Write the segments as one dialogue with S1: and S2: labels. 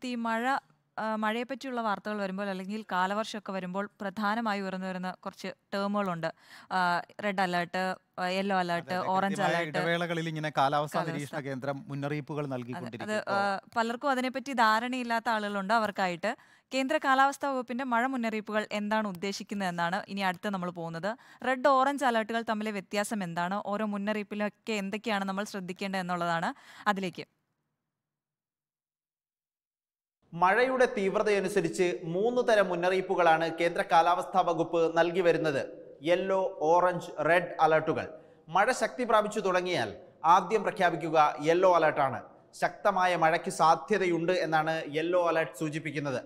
S1: ഇത് ഈ മഴ മഴയെ പറ്റിയുള്ള വാർത്തകൾ വരുമ്പോൾ അല്ലെങ്കിൽ കാലവർഷമൊക്കെ വരുമ്പോൾ പ്രധാനമായി ഉയർന്നു വരുന്ന കുറച്ച് ടേമുകളുണ്ട് red alert yellow alert orange alert ഇടവേളകളിൽ
S2: ഇങ്ങനെ കാലാവസ്ഥാ നിരീക്ഷണ കേന്ദ്രം മുന്നറിയിപ്പുകൾ നൽകിക്കൊണ്ടിരിക്കും
S1: പലർക്കും അതിനെപ്പറ്റി ധാരണയില്ലാത്ത ആളുകളുണ്ട് അവർക്കായിട്ട് കേന്ദ്ര കാലാവസ്ഥാ വകുപ്പിന്റെ മഴ മുന്നറിയിപ്പുകൾ എന്താണ് ഉദ്ദേശിക്കുന്നതെന്നാണ് ഇനി അടുത്ത് നമ്മൾ പോകുന്നത് റെഡ് ഓറഞ്ച് അലേർട്ടുകൾ തമ്മിലെ വ്യത്യാസം എന്താണ് ഓരോ മുന്നറിയിപ്പിലൊക്കെ എന്തൊക്കെയാണ് നമ്മൾ ശ്രദ്ധിക്കേണ്ടത് എന്നുള്ളതാണ് അതിലേക്ക്
S2: മഴയുടെ തീവ്രതയനുസരിച്ച് മൂന്ന് തരം മുന്നറിയിപ്പുകളാണ് കേന്ദ്ര കാലാവസ്ഥാ വകുപ്പ് നൽകി വരുന്നത് യെല്ലോ ഓറഞ്ച് റെഡ് അലർട്ടുകൾ മഴ ശക്തി പ്രാപിച്ചു തുടങ്ങിയാൽ ആദ്യം പ്രഖ്യാപിക്കുക യെല്ലോ അലർട്ടാണ് ശക്തമായ മഴയ്ക്ക് സാധ്യതയുണ്ട് എന്നാണ് യെല്ലോ അലർട്ട് സൂചിപ്പിക്കുന്നത്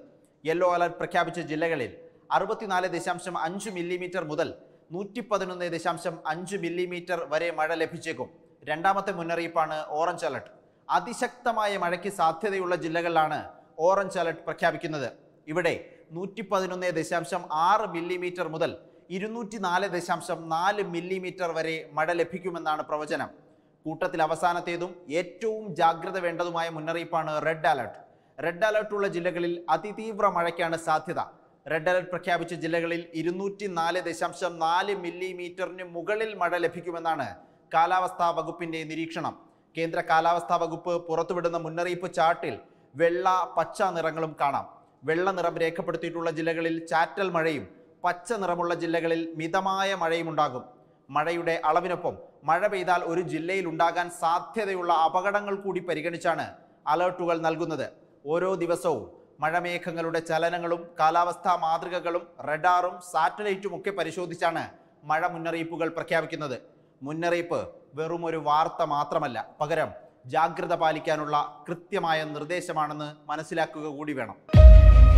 S2: യെല്ലോ അലർട്ട് പ്രഖ്യാപിച്ച ജില്ലകളിൽ അറുപത്തിനാല് ദശാംശം അഞ്ച് മില്ലിമീറ്റർ മുതൽ നൂറ്റി പതിനൊന്ന് ദശാംശം അഞ്ച് മില്ലിമീറ്റർ വരെ മഴ ലഭിച്ചേക്കും രണ്ടാമത്തെ മുന്നറിയിപ്പാണ് ഓറഞ്ച് അലർട്ട് അതിശക്തമായ മഴയ്ക്ക് സാധ്യതയുള്ള ജില്ലകളിലാണ് ഓറഞ്ച് അലർട്ട് പ്രഖ്യാപിക്കുന്നത് ഇവിടെ നൂറ്റി പതിനൊന്ന് ദശാംശം ആറ് മില്ലിമീറ്റർ മുതൽ ഇരുന്നൂറ്റി നാല് ദശാംശം നാല് മില്ലിമീറ്റർ വരെ മഴ ലഭിക്കുമെന്നാണ് പ്രവചനം കൂട്ടത്തിൽ അവസാനത്തേതും ഏറ്റവും ജാഗ്രത വേണ്ടതുമായ മുന്നറിയിപ്പാണ് റെഡ് അലർട്ട് റെഡ് അലർട്ടുള്ള ജില്ലകളിൽ അതിതീവ്ര മഴയ്ക്കാണ് സാധ്യത റെഡ് അലർട്ട് പ്രഖ്യാപിച്ച ജില്ലകളിൽ ഇരുന്നൂറ്റി നാല് ദശാംശം നാല് മില്ലിമീറ്ററിന് മുകളിൽ മഴ ലഭിക്കുമെന്നാണ് കാലാവസ്ഥാ വകുപ്പിന്റെ നിരീക്ഷണം കേന്ദ്ര കാലാവസ്ഥാ വകുപ്പ് പുറത്തുവിടുന്ന മുന്നറിയിപ്പ് ചാർട്ടിൽ വെള്ള പച്ച നിറങ്ങളും കാണാം വെള്ള നിറം രേഖപ്പെടുത്തിയിട്ടുള്ള ജില്ലകളിൽ ചാറ്റൽ മഴയും പച്ച നിറമുള്ള ജില്ലകളിൽ മിതമായ മഴയും ഉണ്ടാകും മഴയുടെ അളവിനൊപ്പം മഴ പെയ്താൽ ഒരു ജില്ലയിൽ ഉണ്ടാകാൻ സാധ്യതയുള്ള അപകടങ്ങൾ കൂടി പരിഗണിച്ചാണ് അലേർട്ടുകൾ നൽകുന്നത് ഓരോ ദിവസവും മഴമേഘങ്ങളുടെ ചലനങ്ങളും കാലാവസ്ഥാ മാതൃകകളും റഡാറും സാറ്റലൈറ്റും ഒക്കെ പരിശോധിച്ചാണ് മഴ മുന്നറിയിപ്പുകൾ പ്രഖ്യാപിക്കുന്നത് മുന്നറിയിപ്പ് വെറും ഒരു വാർത്ത മാത്രമല്ല പകരം ജാഗ്രത പാലിക്കാനുള്ള കൃത്യമായ നിർദ്ദേശമാണെന്ന് മനസ്സിലാക്കുക
S1: കൂടി വേണം